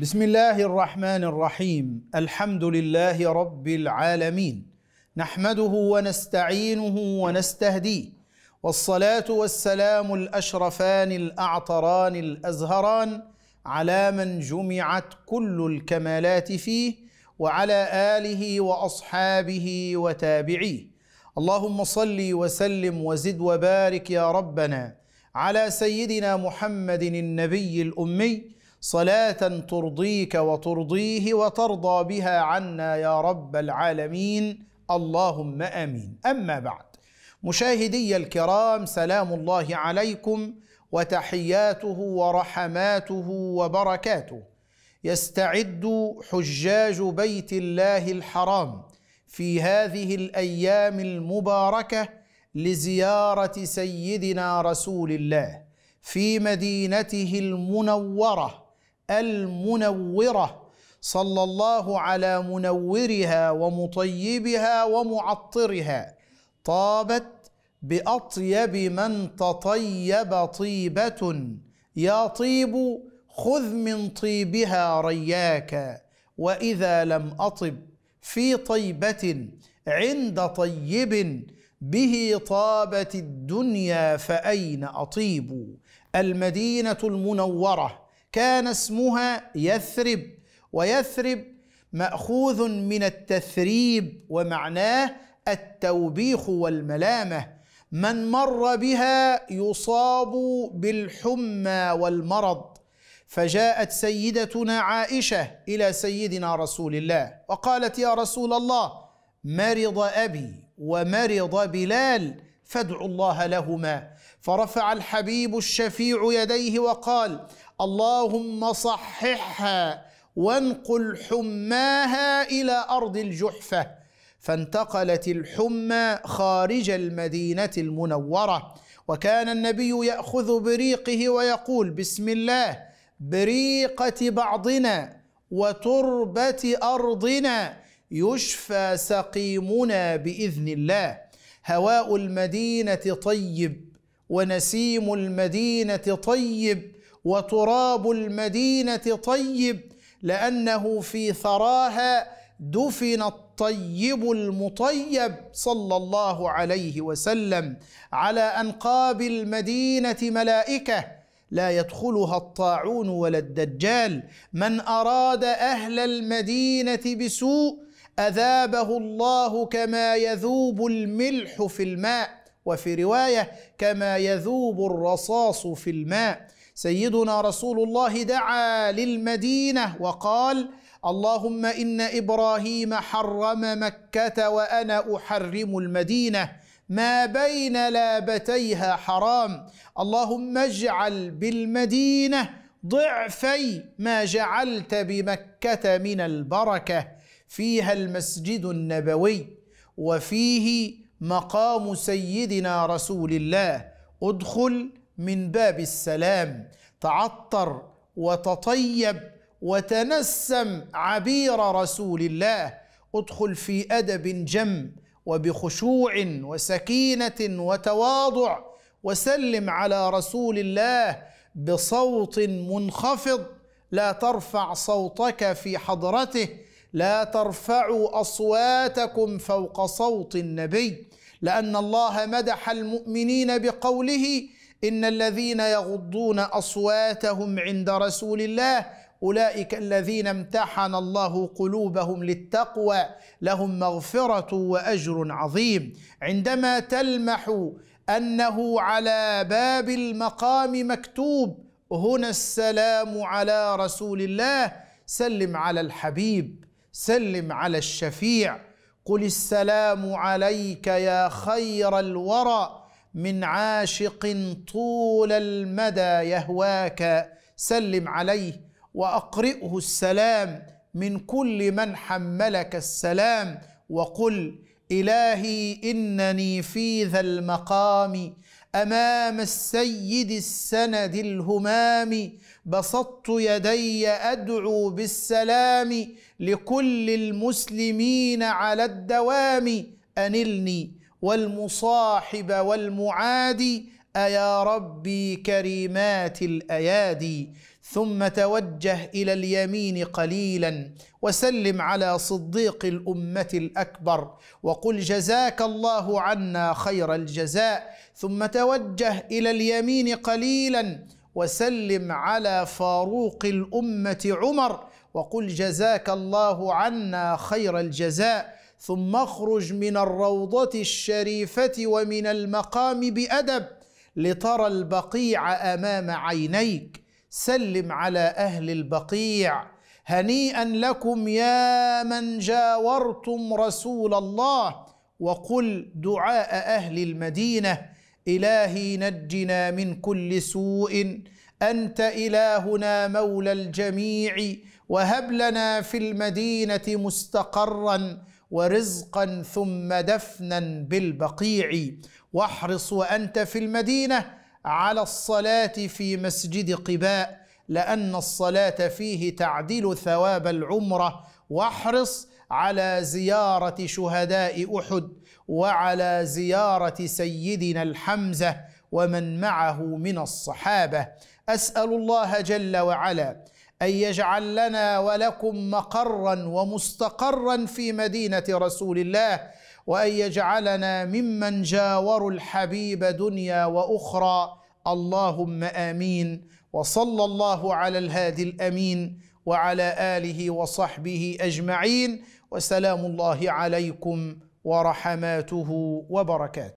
بسم الله الرحمن الرحيم الحمد لله رب العالمين نحمده ونستعينه ونستهديه والصلاه والسلام الاشرفان الاعطران الازهران على من جمعت كل الكمالات فيه وعلى اله واصحابه وتابعيه اللهم صل وسلم وزد وبارك يا ربنا على سيدنا محمد النبي الامي صلاه ترضيك وترضيه وترضى بها عنا يا رب العالمين اللهم امين اما بعد مشاهدي الكرام سلام الله عليكم وتحياته ورحماته وبركاته يستعد حجاج بيت الله الحرام في هذه الايام المباركه لزياره سيدنا رسول الله في مدينته المنوره المنوره صلى الله على منورها ومطيبها ومعطرها طابت باطيب من تطيب طيبه يا طيب خذ من طيبها رياك واذا لم اطب في طيبه عند طيب به طابت الدنيا فاين اطيب المدينه المنوره كان اسمها يثرب ويثرب ماخوذ من التثريب ومعناه التوبيخ والملامه من مر بها يصاب بالحمى والمرض فجاءت سيدتنا عائشه الى سيدنا رسول الله وقالت يا رسول الله مرض ابي ومرض بلال فادعوا الله لهما فرفع الحبيب الشفيع يديه وقال اللهم صححها وانقل حماها الى ارض الجحفه فانتقلت الحمى خارج المدينه المنوره وكان النبي ياخذ بريقه ويقول بسم الله بريقه بعضنا وتربه ارضنا يشفى سقيمنا باذن الله هواء المدينه طيب ونسيم المدينه طيب وتراب المدينه طيب لانه في ثراها دفن الطيب المطيب صلى الله عليه وسلم على انقاب المدينه ملائكه لا يدخلها الطاعون ولا الدجال من اراد اهل المدينه بسوء اذابه الله كما يذوب الملح في الماء وفي روايه كما يذوب الرصاص في الماء سيدنا رسول الله دعا للمدينه وقال اللهم ان ابراهيم حرم مكه وانا احرم المدينه ما بين لابتيها حرام اللهم اجعل بالمدينه ضعفي ما جعلت بمكه من البركه فيها المسجد النبوي وفيه مقام سيدنا رسول الله ادخل من باب السلام تعطر وتطيب وتنسم عبير رسول الله ادخل في ادب جم وبخشوع وسكينه وتواضع وسلم على رسول الله بصوت منخفض لا ترفع صوتك في حضرته لا ترفعوا اصواتكم فوق صوت النبي لان الله مدح المؤمنين بقوله إن الذين يغضون أصواتهم عند رسول الله أولئك الذين امتحن الله قلوبهم للتقوى لهم مغفرة وأجر عظيم عندما تلمح أنه على باب المقام مكتوب هنا السلام على رسول الله سلم على الحبيب سلم على الشفيع قل السلام عليك يا خير الورى من عاشق طول المدى يهواك سلم عليه واقرئه السلام من كل من حملك السلام وقل الهي انني في ذا المقام امام السيد السند الهمام بسطت يدي ادعو بالسلام لكل المسلمين على الدوام انلني والمصاحب والمعادي أيا ربي كريمات الأيادي ثم توجه إلى اليمين قليلا وسلم على صديق الأمة الأكبر وقل جزاك الله عنا خير الجزاء ثم توجه إلى اليمين قليلا وسلم على فاروق الأمة عمر وقل جزاك الله عنا خير الجزاء ثم اخرج من الروضة الشريفة ومن المقام بأدب لترى البقيع أمام عينيك سلم على أهل البقيع هنيئا لكم يا من جاورتم رسول الله وقل دعاء أهل المدينة إلهي نجنا من كل سوء أنت إلهنا مولى الجميع وهب لنا في المدينة مستقرًا ورزقا ثم دفنا بالبقيع واحرص وانت في المدينه على الصلاه في مسجد قباء لان الصلاه فيه تعدل ثواب العمره واحرص على زياره شهداء احد وعلى زياره سيدنا الحمزه ومن معه من الصحابه اسال الله جل وعلا ان يجعل لنا ولكم مقرا ومستقرا في مدينه رسول الله وان يجعلنا ممن جاوروا الحبيب دنيا واخرى اللهم امين وصلى الله على الهادي الامين وعلى اله وصحبه اجمعين وسلام الله عليكم ورحماته وبركاته